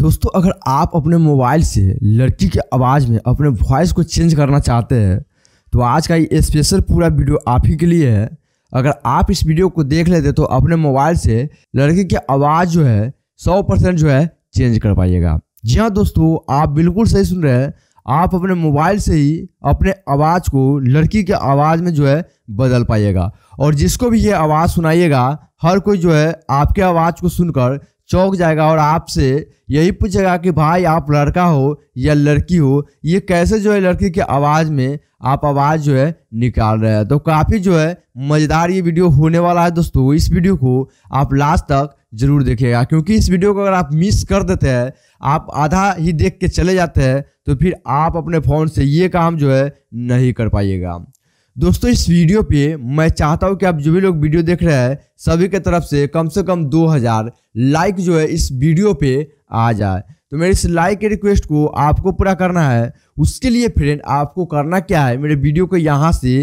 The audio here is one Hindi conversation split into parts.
दोस्तों अगर आप अपने मोबाइल से लड़की के आवाज़ में अपने वॉइस को चेंज करना चाहते हैं तो आज का ये स्पेशल पूरा वीडियो आप ही के लिए है अगर आप इस वीडियो को देख लेते तो अपने मोबाइल से लड़की की आवाज़ जो है सौ परसेंट जो है चेंज कर पाइएगा जी हाँ दोस्तों आप बिल्कुल सही सुन रहे हैं आप अपने मोबाइल से ही अपने आवाज़ को लड़की के आवाज़ में जो है बदल पाइएगा और जिसको भी ये आवाज़ सुनाइएगा हर कोई जो है आपके आवाज़ को सुनकर चौक जाएगा और आपसे यही पूछेगा कि भाई आप लड़का हो या लड़की हो ये कैसे जो है लड़की की आवाज़ में आप आवाज़ जो है निकाल रहे हैं तो काफ़ी जो है मज़ेदार ये वीडियो होने वाला है दोस्तों इस वीडियो को आप लास्ट तक ज़रूर देखिएगा क्योंकि इस वीडियो को अगर आप मिस कर देते हैं आप आधा ही देख के चले जाते हैं तो फिर आप अपने फ़ोन से ये काम जो है नहीं कर पाइएगा दोस्तों इस वीडियो पे मैं चाहता हूँ कि आप जो भी लोग वीडियो देख रहे हैं सभी के तरफ से कम से कम 2000 लाइक जो है इस वीडियो पे आ जाए तो मेरे इस लाइक के रिक्वेस्ट को आपको पूरा करना है उसके लिए फ्रेंड आपको करना क्या है मेरे वीडियो को यहाँ से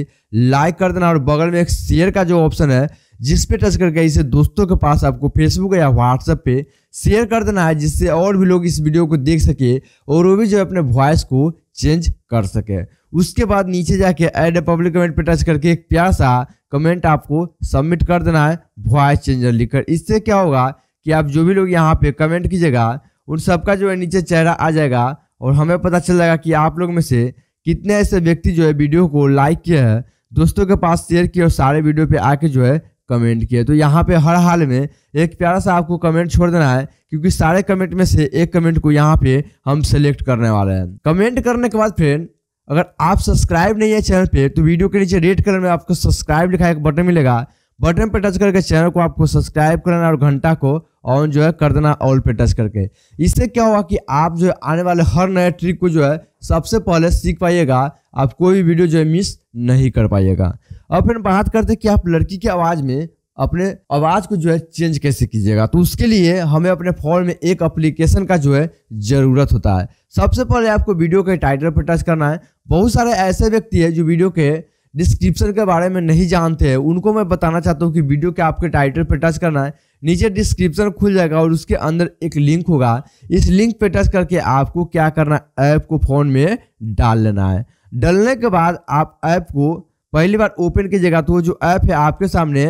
लाइक कर देना और बगल में एक शेयर का जो ऑप्शन है जिस पे टच करके इसे दोस्तों के पास आपको फेसबुक या व्हाट्सएप पे शेयर कर देना है जिससे और भी लोग इस वीडियो को देख सके और वो भी जो है अपने वॉइस को चेंज कर सके उसके बाद नीचे जाके एड ए पब्लिक कमेंट पे टच करके एक प्यासा कमेंट आपको सबमिट कर देना है वॉइस चेंजर लिखकर इससे क्या होगा कि आप जो भी लोग यहाँ पे कमेंट कीजिएगा उन सबका जो है नीचे चेहरा आ जाएगा और हमें पता चल जाएगा कि आप लोग में से कितने ऐसे व्यक्ति जो है वीडियो को लाइक किया है दोस्तों के पास शेयर किए और सारे वीडियो पे आके जो है कमेंट किए तो यहाँ पे हर हाल में एक प्यारा सा आपको कमेंट छोड़ देना है क्योंकि सारे कमेंट में से एक कमेंट को यहाँ पे हम सेलेक्ट करने वाले हैं कमेंट करने के बाद फ्रेंड अगर आप सब्सक्राइब नहीं है चैनल पे तो वीडियो के नीचे रेड कलर में आपको सब्सक्राइब लिखा एक बटन मिलेगा बटन पर टच करके चैनल को आपको सब्सक्राइब करना और घंटा को ऑन जो है कर देना ऑल पे टच करके इससे क्या हुआ कि आप जो है आने वाले हर नए ट्रिक को जो है सबसे पहले सीख पाइएगा आप कोई भी वीडियो जो है मिस नहीं कर पाइएगा और फिर बात करते हैं कि आप लड़की की आवाज़ में अपने आवाज़ को जो है चेंज कैसे कीजिएगा तो उसके लिए हमें अपने फ़ोन में एक अप्लीकेशन का जो है ज़रूरत होता है सबसे पहले आपको वीडियो के टाइटल पर टच करना है बहुत सारे ऐसे व्यक्ति हैं जो वीडियो के डिस्क्रिप्शन के बारे में नहीं जानते हैं उनको मैं बताना चाहता हूँ कि वीडियो के आपके टाइटल पर टच करना है नीचे डिस्क्रिप्शन खुल जाएगा और उसके अंदर एक लिंक होगा इस लिंक पर टच करके आपको क्या करना ऐप को फ़ोन में डाल लेना है डालने के बाद आप ऐप को पहली बार ओपन की जगह तो जो ऐप है आपके सामने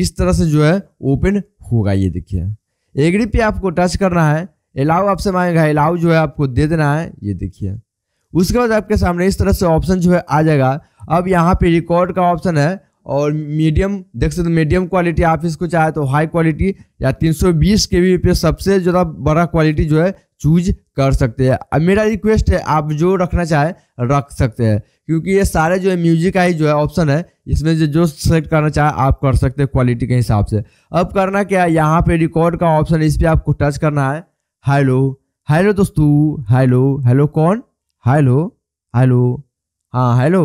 इस तरह से जो है ओपन होगा ये देखिए एग्री पे आपको टच करना है अलाउ आपसे मांगेगा अलाउ जो है आपको दे देना है ये देखिए उसके बाद आपके सामने इस तरह से ऑप्शन जो है आ जाएगा अब यहाँ पे रिकॉर्ड का ऑप्शन है और मीडियम देख सकते हो मीडियम क्वालिटी आप इसको चाहे तो हाई क्वालिटी या 320 के पे सबसे ज़्यादा बड़ा क्वालिटी जो है चूज कर सकते हैं अब मेरा रिक्वेस्ट है आप जो रखना चाहे रख सकते हैं क्योंकि ये सारे जो है म्यूजिक का ही जो है ऑप्शन है इसमें जो जो सेलेक्ट करना चाहे आप कर सकते हैं क्वालिटी के हिसाब से अब करना क्या है यहाँ पे रिकॉर्ड का ऑप्शन इस पर आपको टच करना है हेलो हेलो दोस्तों हेलो हेलो कौन हेलो हेलो हाँ हेलो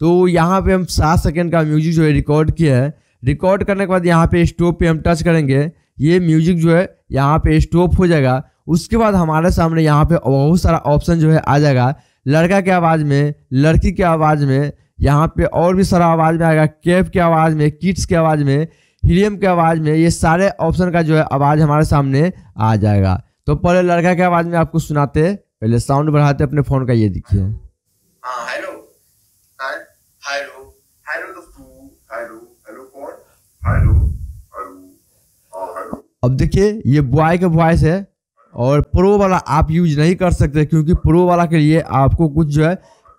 तो यहाँ पे हम सात सेकेंड का म्यूजिक जो है रिकॉर्ड किया है रिकॉर्ड करने के बाद यहाँ पे स्टॉप पे हम टच करेंगे ये म्यूजिक जो है यहाँ पे स्टॉप हो जाएगा उसके बाद हमारे सामने यहाँ पे बहुत सारा ऑप्शन जो है आ जाएगा लड़का के आवाज़ में लड़की के आवाज़ में यहाँ पे और भी सारा आवाज़ में आएगा कैफ के आवाज़ में किड्स के आवाज़ में हीलियम के आवाज़ में ये सारे ऑप्शन का जो है आवाज़ हमारे सामने आ जाएगा तो पहले लड़का के आवाज़ में आपको सुनाते पहले साउंड बढ़ाते अपने फ़ोन का ये देखिए hello hello hello hello hello अब देखिए ये बॉय का वॉइस है और प्रो वाला आप यूज नहीं कर सकते क्योंकि प्रो वाला के लिए आपको कुछ जो है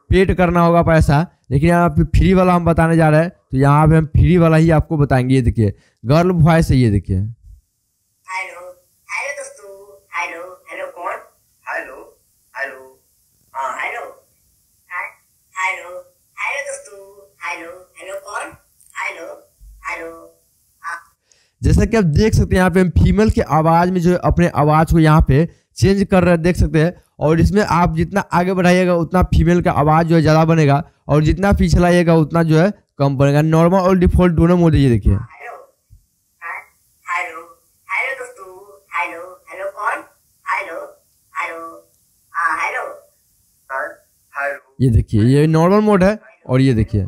पेड करना होगा पैसा लेकिन यहाँ पे फ्री वाला हम बताने जा रहे हैं तो यहाँ पे हम फ्री वाला ही आपको बताएंगे ये देखिए गर्ल वॉइस है ये देखिए जैसा कि आप देख सकते हैं यहाँ पे हम फीमेल के आवाज़ में जो है अपने आवाज़ को यहाँ पे चेंज कर रहे हैं देख सकते हैं और इसमें आप जितना आगे बढ़ाइएगा उतना फीमेल का आवाज़ जो है ज़्यादा बनेगा और जितना पीछे लाइएगा उतना जो है कम बनेगा नॉर्मल और डिफॉल्ट दोनों मोड ये देखिए ये देखिए ये नॉर्मल मोड है और ये देखिए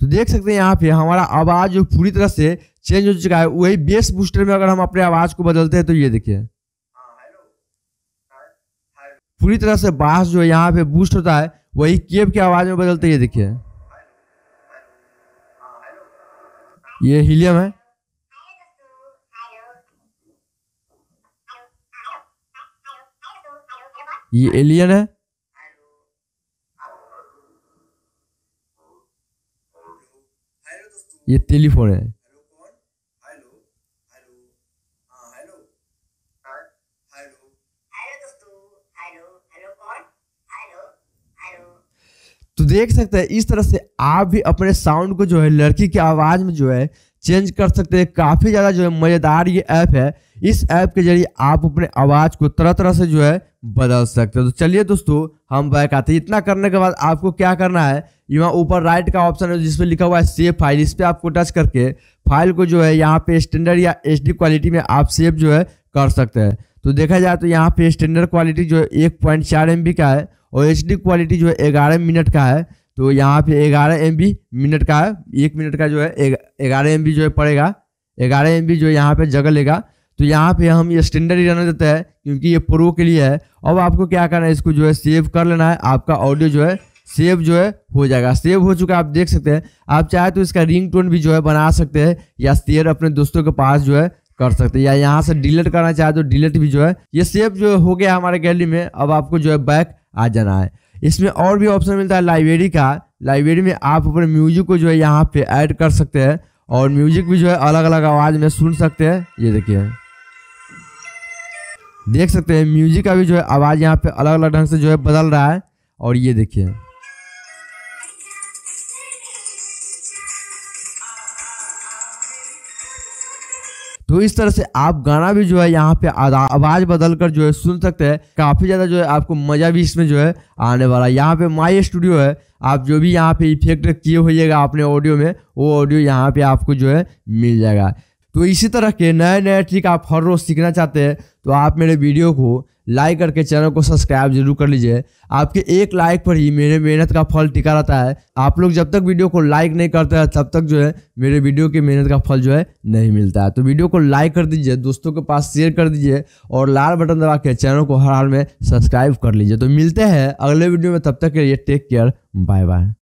तो देख सकते हैं यहाँ पे हमारा आवाज़ जो पूरी तरह से चेंज हो चुका है वही बेस बूस्टर में अगर हम अपने आवाज़ को बदलते हैं तो ये देखिए पूरी तरह से बास जो यहाँ पे बूस्ट होता है वही केब की आवाज़ में बदलते ये देखिए ये हीलियम है ये एलियन है ये टेलीफोन है तो देख सकते हैं इस तरह से आप भी अपने साउंड को जो है लड़की की आवाज़ में जो है चेंज कर सकते हैं काफ़ी ज़्यादा जो है मज़ेदार ये ऐप है इस ऐप के जरिए आप अपने आवाज़ को तरह तरह से जो है बदल सकते हैं तो चलिए दोस्तों हम बैक आते हैं इतना करने के बाद आपको क्या करना है यहाँ ऊपर राइट का ऑप्शन है जिसपे लिखा हुआ है सेव फाइल इस पर आपको टच करके फाइल को जो है यहाँ पे स्टैंडर्ड या एच क्वालिटी में आप सेव जो है कर सकते हैं तो देखा जाए तो यहाँ पे स्टैंडर्ड क्वालिटी जो है एक पॉइंट चार एम का है और एच क्वालिटी जो है ग्यारह मिनट का है तो यहाँ पे ग्यारह एम मिनट का है एक मिनट का जो है ग्यारह एम जो है पड़ेगा ग्यारह एम जो है यहाँ पर जगह लेगा तो यहाँ पे हम ये स्टैंडर्ड ही रहना देते हैं क्योंकि ये प्रो के लिए है अब आपको क्या करना है इसको जो है सेव कर लेना है आपका ऑडियो जो है सेव जो है हो जाएगा सेव हो चुका है आप देख सकते हैं आप चाहे तो इसका रिंग टोन भी जो है बना सकते हैं या शेयर अपने दोस्तों के पास जो है कर सकते हैं या यहाँ से डिलीट करना चाहे तो डिलीट भी जो है ये सेव जो हो गया हमारे गैलरी में अब आपको जो है बैक आ जाना है इसमें और भी ऑप्शन मिलता है लाइब्रेरी का लाइब्रेरी में आप अपने म्यूजिक को जो है यहाँ पे ऐड कर सकते हैं और म्यूजिक भी जो है अलग अलग आवाज़ में सुन सकते हैं ये देखिए देख सकते हैं म्यूजिक का भी जो है आवाज़ यहाँ पे अलग अलग ढंग से जो है बदल रहा है और ये देखिए तो इस तरह से आप गाना भी जो है यहाँ पे आवाज बदल कर जो है सुन सकते हैं काफी ज्यादा जो है आपको मजा भी इसमें जो है आने वाला है यहाँ पे माई स्टूडियो है आप जो भी यहाँ पे इफेक्ट किए होइएगा आपने ऑडियो में वो ऑडियो यहाँ पे आपको जो है मिल जाएगा तो इसी तरह के नए नए ट्रिक आप हर रोज़ सीखना चाहते हैं तो आप मेरे वीडियो को लाइक करके चैनल को सब्सक्राइब जरूर कर लीजिए आपके एक लाइक पर ही मेरे मेहनत का फल टिका रहता है आप लोग जब तक वीडियो को लाइक नहीं करते हैं तब तक जो है मेरे वीडियो की मेहनत का फल जो है नहीं मिलता है तो वीडियो को लाइक कर दीजिए दोस्तों के पास शेयर कर दीजिए और लाल बटन दबा के चैनल को हर हाल में सब्सक्राइब कर लीजिए तो मिलते हैं अगले वीडियो में तब तक के लिए टेक केयर बाय बाय